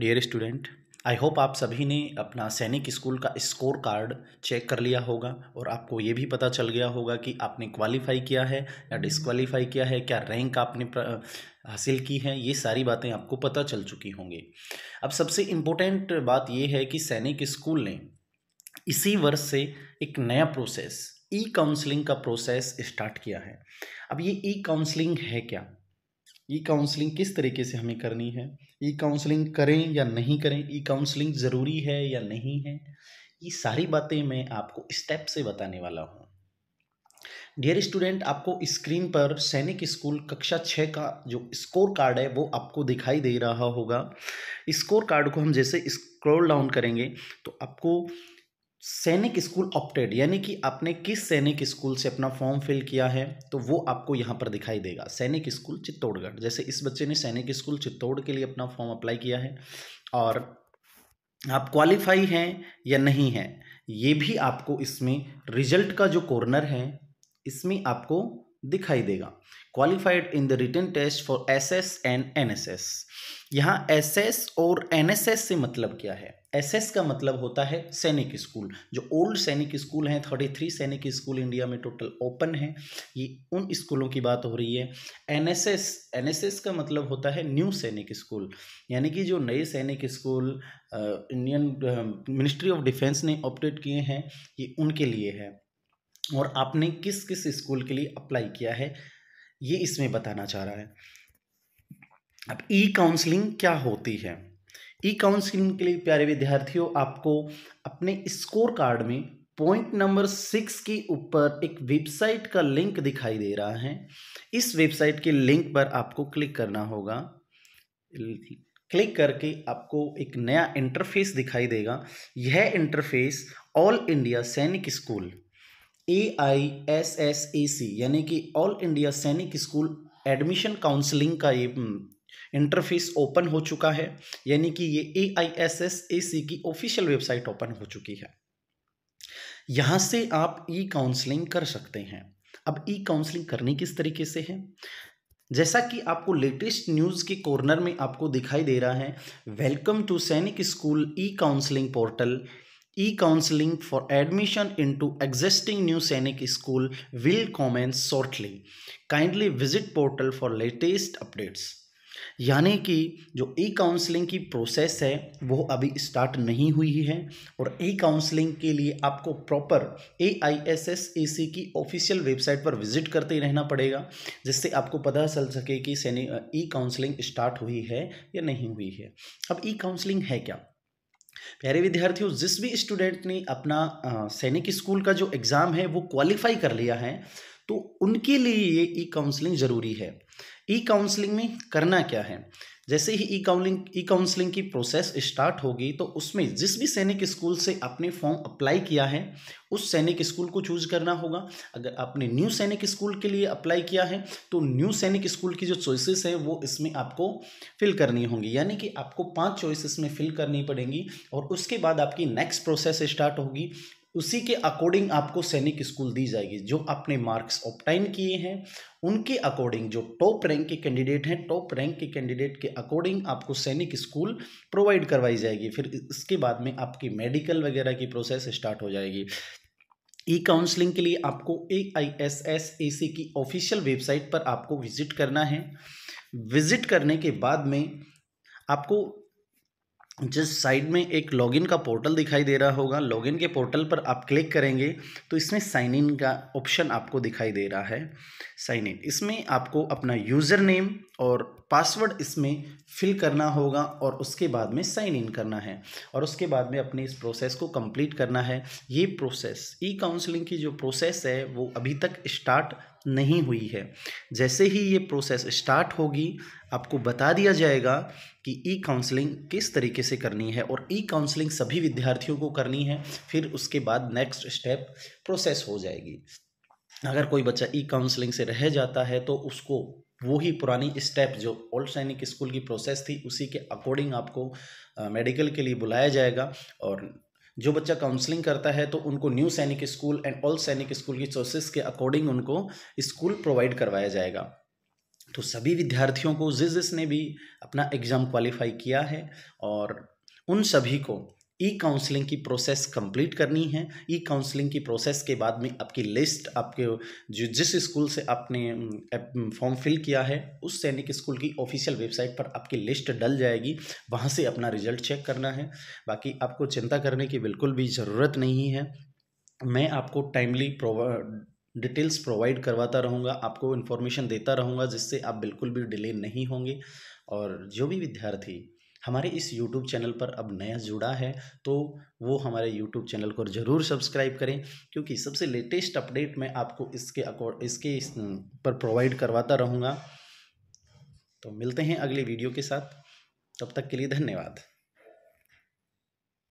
dear student I hope आप सभी ने अपना सैनिक स्कूल का स्कोर कार्ड चेक कर लिया होगा और आपको ये भी पता चल गया होगा कि आपने क्वालिफाई किया है या डिसक्वालीफाई किया है क्या रैंक आपने हासिल की है ये सारी बातें आपको पता चल चुकी होंगी अब सबसे इम्पोर्टेंट बात ये है कि सैनिक स्कूल ने इसी वर्ष से एक नया प्रोसेस ई काउंसलिंग का प्रोसेस स्टार्ट किया है अब ये ई काउंसलिंग है क्या ई काउंसलिंग किस तरीके से हमें करनी है ई काउंसलिंग करें या नहीं करें ई काउंसलिंग ज़रूरी है या नहीं है ये सारी बातें मैं आपको स्टेप से बताने वाला हूँ डियर स्टूडेंट आपको स्क्रीन पर सैनिक स्कूल कक्षा छः का जो स्कोर कार्ड है वो आपको दिखाई दे रहा होगा स्कोर कार्ड को हम जैसे स्क्रॉल डाउन करेंगे तो आपको सैनिक स्कूल ऑप्टेड यानी कि आपने किस सैनिक स्कूल से अपना फॉर्म फिल किया है तो वो आपको यहाँ पर दिखाई देगा सैनिक स्कूल चित्तौड़गढ़ जैसे इस बच्चे ने सैनिक स्कूल चित्तौड़ के लिए अपना फॉर्म अप्लाई किया है और आप क्वालिफाई हैं या नहीं हैं ये भी आपको इसमें रिजल्ट का जो कॉर्नर है इसमें आपको दिखाई देगा qualified in the written test for S S and N S S यहाँ एस एस और एन एस एस से मतलब क्या है एसएस का मतलब होता है सैनिक स्कूल जो ओल्ड सैनिक स्कूल हैं thirty three Sainik school India में टोटल ओपन है ये उन स्कूलों की बात हो रही है एनएसएस एनएसएस का मतलब होता है न्यू सैनिक स्कूल यानी कि जो नए Sainik school Indian ministry of defence ने ऑपरेट किए हैं ये उनके लिए है और आपने किस किस स्कूल के लिए अप्लाई किया है ये इसमें बताना चाह रहा है अब ई काउंसलिंग क्या होती है ई काउंसिलिंग के लिए प्यारे विद्यार्थियों आपको अपने स्कोर कार्ड में पॉइंट नंबर सिक्स के ऊपर एक वेबसाइट का लिंक दिखाई दे रहा है इस वेबसाइट के लिंक पर आपको क्लिक करना होगा क्लिक करके आपको एक नया इंटरफेस दिखाई देगा यह interface all India Sainik school A I S S A C यानी कि all India Sainik school admission counselling का ये हम्म, इंटरफेस ओपन हो चुका है यानी कि ये ए I S S A C की ऑफिशियल वेबसाइट ओपन हो चुकी है यहाँ से आप ई काउंसलिंग कर सकते हैं अब ई काउंसलिंग करनी किस तरीके से है जैसा कि आपको लेटेस्ट न्यूज़ के कॉर्नर में आपको दिखाई दे रहा है welcome to Sainik school E counselling portal E counselling for admission into existing new Sainik school will commence shortly kindly visit portal for latest updates यानी कि जो ई काउंसलिंग की प्रोसेस है वो अभी स्टार्ट नहीं हुई है और ई काउंसलिंग के लिए आपको proper A I S S A C की ऑफिशियल वेबसाइट पर विजिट करते रहना पड़ेगा जिससे आपको पता चल सके कि सैनी ई काउंसलिंग स्टार्ट हुई है या नहीं हुई है अब ई काउंसलिंग है क्या प्यारे विद्यार्थियों जिस भी स्टूडेंट ने अपना सैनिक स्कूल का जो एग्ज़ाम है वो क्वालिफाई कर लिया है तो उनके लिए ये ई काउंसलिंग ज़रूरी है ई काउंसलिंग में करना क्या है जैसे ही ई काउंसलिंग ई काउंसलिंग की प्रोसेस स्टार्ट होगी तो उसमें जिस भी सैनिक स्कूल से आपने फॉर्म अप्लाई किया है उस सैनिक स्कूल को चूज करना होगा अगर आपने न्यू सैनिक स्कूल के लिए अप्लाई किया है तो न्यू सैनिक स्कूल की जो चॉइसेस हैं वो इसमें आपको फिल करनी होंगी यानी कि आपको पांच चॉइसेस में फिल करनी पड़ेंगी और उसके बाद आपकी नेक्स्ट प्रोसेस स्टार्ट होगी उसी के अकॉर्डिंग आपको सैनिक स्कूल दी जाएगी जो आपने मार्क्स ऑप्टाइन किए हैं उनके अकॉर्डिंग जो टॉप रैंक के कैंडिडेट हैं टॉप रैंक के कैंडिडेट के अकॉर्डिंग आपको सैनिक स्कूल प्रोवाइड करवाई जाएगी फिर इसके बाद में आपकी मेडिकल वगैरह की प्रोसेस स्टार्ट हो जाएगी ई काउंसलिंग के लिए आपको ए I S S A C की ऑफिशियल वेबसाइट पर आपको विजिट करना है विजिट करने के बाद में आपको जिस साइड में एक लॉगिन का पोर्टल दिखाई दे रहा होगा लॉगिन के पोर्टल पर आप क्लिक करेंगे तो इसमें साइन इन का ऑप्शन आपको दिखाई दे रहा है साइन इन इसमें आपको अपना यूज़र नेम और पासवर्ड इसमें फिल करना होगा और उसके बाद में साइन इन करना है और उसके बाद में अपने इस प्रोसेस को कंप्लीट करना है ये प्रोसेस ई काउंसलिंग की जो प्रोसेस है वो अभी तक स्टार्ट नहीं हुई है जैसे ही ये प्रोसेस स्टार्ट होगी आपको बता दिया जाएगा कि ई काउंसलिंग किस तरीके से करनी है और ई काउंसलिंग सभी विद्यार्थियों को करनी है फिर उसके बाद नेक्स्ट स्टेप प्रोसेस हो जाएगी अगर कोई बच्चा ई काउंसलिंग से रह जाता है तो उसको वो ही पुरानी स्टेप जो ओल्ड सैनिक स्कूल की प्रोसेस थी उसी के अकॉर्डिंग आपको मेडिकल के लिए बुलाया जाएगा और जो बच्चा काउंसलिंग करता है तो उनको new Sainik school and all Sainik school की चॉइसेस के अकॉर्डिंग उनको स्कूल प्रोवाइड करवाया जाएगा तो सभी विद्यार्थियों को जिस जिसने भी अपना एग्ज़ाम क्वालिफाई किया है और उन सभी को ई काउंसलिंग की प्रोसेस कंप्लीट करनी है ई काउंसलिंग की प्रोसेस के बाद में आपकी लिस्ट आपके जो जिस स्कूल से आपने फॉर्म फिल किया है उस सैनिक स्कूल की ऑफिशियल वेबसाइट पर आपकी लिस्ट डल जाएगी वहाँ से अपना रिजल्ट चेक करना है बाकी आपको चिंता करने की बिल्कुल भी ज़रूरत नहीं है मैं आपको टाइमली डिटेल्स प्रोवाइड करवाता रहूँगा आपको इन्फॉर्मेशन देता रहूँगा जिससे आप बिल्कुल भी डिले नहीं होंगे और जो भी विद्यार्थी हमारे इस यूट्यूब चैनल पर अब नया जुड़ा है तो वो हमारे यूट्यूब चैनल को ज़रूर सब्सक्राइब करें क्योंकि सबसे लेटेस्ट अपडेट मैं आपको इसके अकॉर्ड इसके इस पर प्रोवाइड करवाता रहूँगा तो मिलते हैं अगले वीडियो के साथ तब तक के लिए धन्यवाद